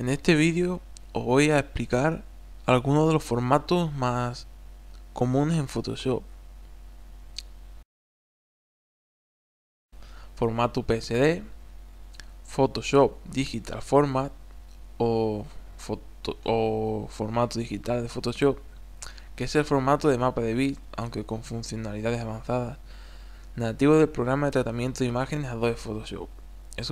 En este vídeo os voy a explicar algunos de los formatos más comunes en Photoshop. Formato PSD, Photoshop Digital Format o, formato digital de Photoshop, que es el formato de mapa de bits, aunque con funcionalidades avanzadas, nativo del programa de tratamiento de imágenes Adobe Photoshop. Es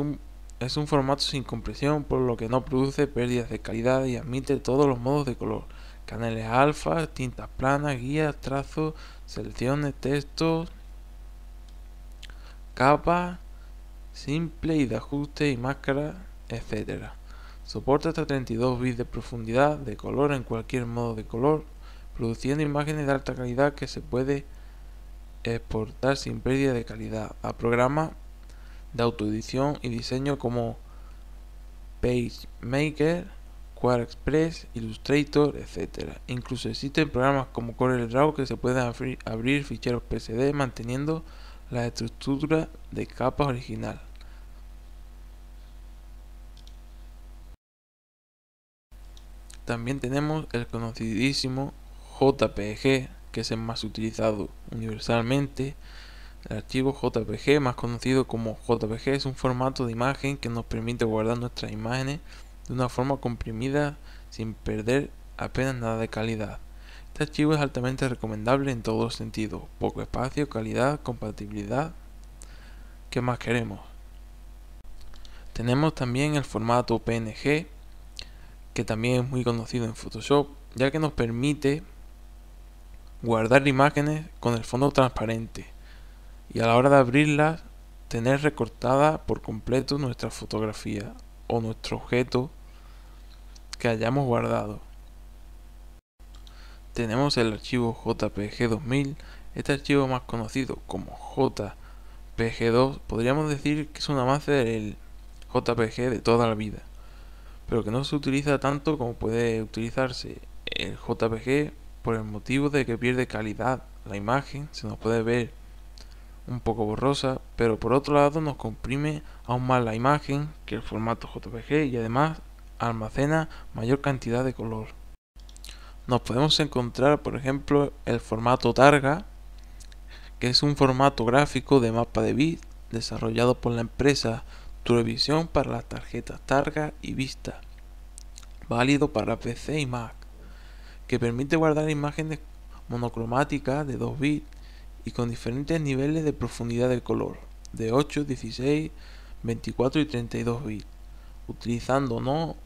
es un formato sin compresión, por lo que no produce pérdidas de calidad y admite todos los modos de color. Canales alfa, tintas planas, guías, trazos, selecciones, textos, capas, simple y de ajuste y máscara, etc. Soporta hasta 32 bits de profundidad de color en cualquier modo de color, produciendo imágenes de alta calidad que se puede exportar sin pérdida de calidad a programas de autoedición y diseño como PageMaker, Express, Illustrator, etc. Incluso existen programas como CorelDRAW que se pueden abrir ficheros PSD manteniendo la estructura de capa original. También tenemos el conocidísimo JPG, que es el más utilizado universalmente el archivo JPG, más conocido como JPG, es un formato de imagen que nos permite guardar nuestras imágenes de una forma comprimida sin perder apenas nada de calidad. Este archivo es altamente recomendable en todos los sentidos, poco espacio, calidad, compatibilidad, ¿qué más queremos? Tenemos también el formato PNG, que también es muy conocido en Photoshop, ya que nos permite guardar imágenes con el fondo transparente y a la hora de abrirlas tener recortada por completo nuestra fotografía o nuestro objeto que hayamos guardado. Tenemos el archivo JPG2000, este archivo más conocido como JPG2, podríamos decir que es una avance del JPG de toda la vida, pero que no se utiliza tanto como puede utilizarse el JPG por el motivo de que pierde calidad la imagen, se nos puede ver un poco borrosa, pero por otro lado nos comprime aún más la imagen que el formato JPG y además almacena mayor cantidad de color. Nos podemos encontrar, por ejemplo, el formato Targa, que es un formato gráfico de mapa de bits desarrollado por la empresa Turevisión para las tarjetas Targa y Vista, válido para PC y Mac, que permite guardar imágenes monocromáticas de 2 bits y con diferentes niveles de profundidad de color, de 8, 16, 24 y 32 bits, utilizando o no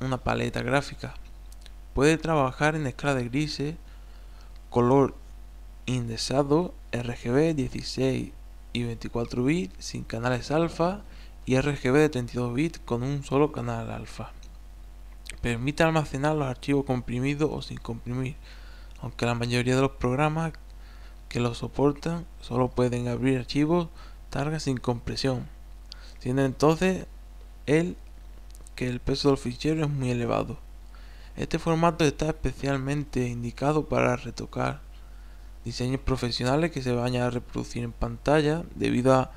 una, paleta gráfica. Puede trabajar en escala de grises, color indexado, RGB 16 y 24 bits sin canales alfa y RGB de 32 bits con un solo canal alfa. Permite almacenar los archivos comprimidos o sin comprimir, aunque la mayoría de los programas que lo soportan solo pueden abrir archivos targa sin compresión, siendo entonces el que el peso del fichero es muy elevado. Este formato está especialmente indicado para retocar diseños profesionales que se vayan a reproducir en pantalla debido a,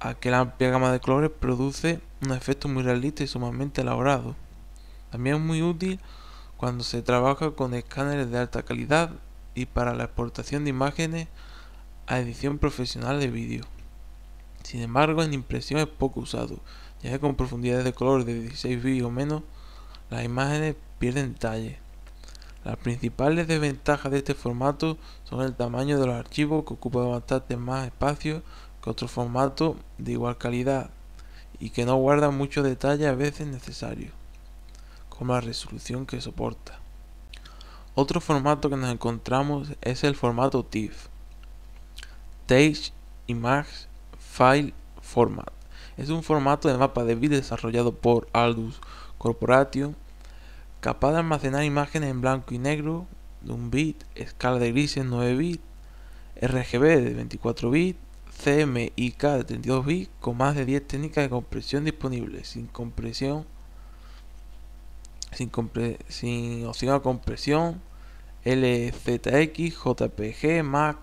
a que la amplia gama de colores produce un efecto muy realista y sumamente elaborado. También es muy útil cuando se trabaja con escáneres de alta calidad y para la exportación de imágenes a edición profesional de vídeo. Sin embargo, en impresión es poco usado, ya que con profundidades de color de 16 bits o menos, las imágenes pierden detalle. Las principales desventajas de este formato son el tamaño de los archivos, que ocupa bastante más espacio que otros formatos de igual calidad y que no guarda mucho detalle a veces necesario, como la resolución que soporta. Otro formato que nos encontramos es el formato TIFF, Tage Image File Format. Es un formato de mapa de bits desarrollado por Aldus Corporation, capaz de almacenar imágenes en blanco y negro de 1 bit, escala de grises 9 bits, RGB de 24 bits, CMYK de 32 bits, con más de 10 técnicas de compresión disponibles, sin compresión sin, opción a compresión, LZX, JPG, Mac,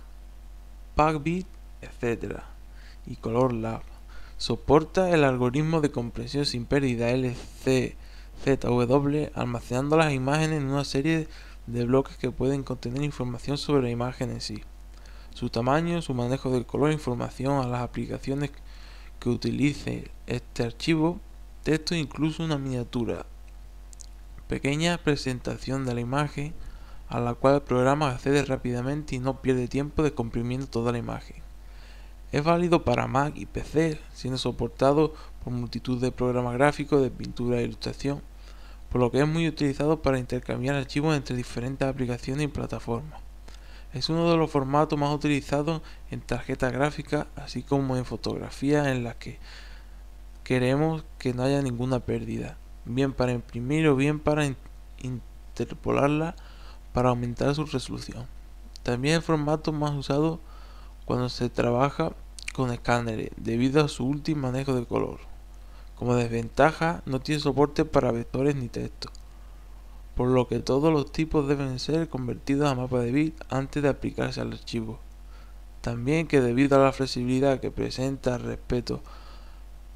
PackBit, etc. y Color Lab. Soporta el algoritmo de compresión sin pérdida LCZW almacenando las imágenes en una serie de bloques que pueden contener información sobre la imagen en sí. Su tamaño, su manejo del color, información a las aplicaciones que utilice este archivo, texto incluso una miniatura Pequeña presentación de la imagen a la cual el programa accede rápidamente y no pierde tiempo de comprimiendo toda la imagen. Es válido para Mac y PC, siendo soportado por multitud de programas gráficos de pintura e ilustración, por lo que es muy utilizado para intercambiar archivos entre diferentes aplicaciones y plataformas. Es uno de los formatos más utilizados en tarjetas gráficas, así como en fotografías en las que queremos que no haya ninguna pérdida bien para imprimir o bien para interpolarla para aumentar su resolución. También el formato más usado cuando se trabaja con escáneres eh, debido a su último manejo de color. Como desventaja no tiene soporte para vectores ni texto, por lo que todos los tipos deben ser convertidos a mapa de bit antes de aplicarse al archivo. También que debido a la flexibilidad que presenta respecto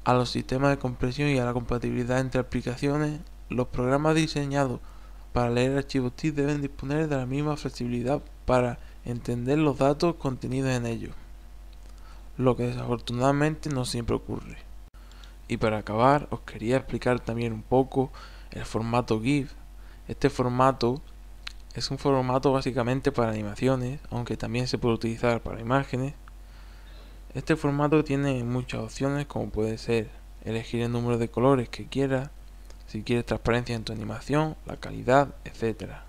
a los sistemas de compresión y a la compatibilidad entre aplicaciones, los programas diseñados para leer archivos TIFF deben disponer de la misma flexibilidad para entender los datos contenidos en ellos, lo que desafortunadamente no siempre ocurre. Y para acabar, os quería explicar también un poco el formato GIF. Este formato es un formato básicamente para animaciones, aunque también se puede utilizar para imágenes, este formato tiene muchas opciones como puede ser elegir el número de colores que quieras, si quieres transparencia en tu animación, la calidad, etcétera.